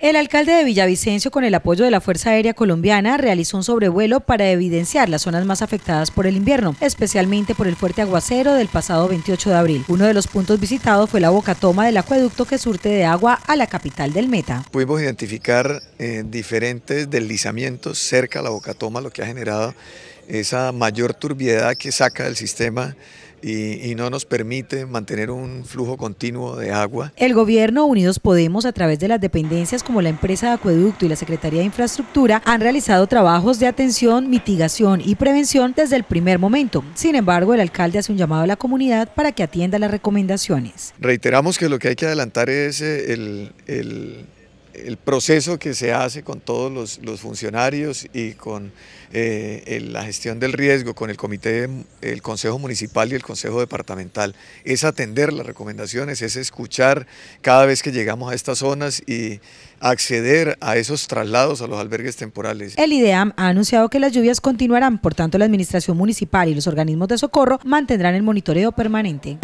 El alcalde de Villavicencio, con el apoyo de la Fuerza Aérea Colombiana, realizó un sobrevuelo para evidenciar las zonas más afectadas por el invierno, especialmente por el fuerte aguacero del pasado 28 de abril. Uno de los puntos visitados fue la bocatoma del acueducto que surte de agua a la capital del Meta. Pudimos identificar eh, diferentes deslizamientos cerca a la bocatoma, lo que ha generado esa mayor turbiedad que saca del sistema y, no nos permite mantener un flujo continuo de agua. El gobierno Unidos Podemos, a través de las dependencias como la empresa de acueducto y la Secretaría de Infraestructura, han realizado trabajos de atención, mitigación y prevención desde el primer momento. Sin embargo, el alcalde hace un llamado a la comunidad para que atienda las recomendaciones. Reiteramos que lo que hay que adelantar es eh, el el proceso que se hace con todos los, funcionarios y con eh, la gestión del riesgo, con el comité, el consejo municipal y el consejo departamental, es atender las recomendaciones, es escuchar cada vez que llegamos a estas zonas y acceder a esos traslados a los albergues temporales. El IDEAM ha anunciado que las lluvias continuarán, por tanto la administración municipal y los organismos de socorro mantendrán el monitoreo permanente.